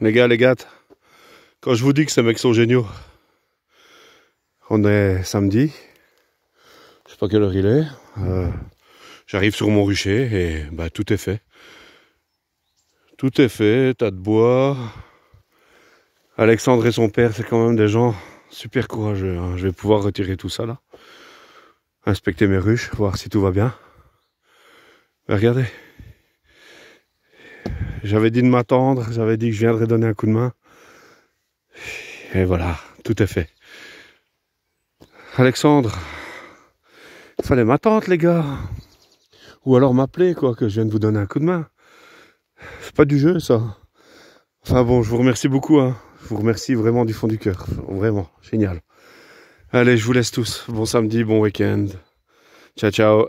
Les gars, les gars, quand je vous dis que ces mecs sont géniaux, on est samedi. Je sais pas quelle heure il est. Euh, j'arrive sur mon rucher et bah, tout est fait. Tout est fait, tas de bois. Alexandre et son père, c'est quand même des gens super courageux. Hein. Je vais pouvoir retirer tout ça là. Inspecter mes ruches, voir si tout va bien. regardez, j'avais dit de m'attendre, j'avais dit que je viendrais donner un coup de main. Et voilà, tout est fait. Alexandre, il fallait m'attendre les gars. Ou alors m'appeler, quoi, que je viens vous donner un coup de main. C'est pas du jeu, ça. Enfin bon, je vous remercie beaucoup. Hein. Je vous remercie vraiment du fond du cœur. Vraiment, génial. Allez, je vous laisse tous. Bon samedi, bon week-end. Ciao, ciao.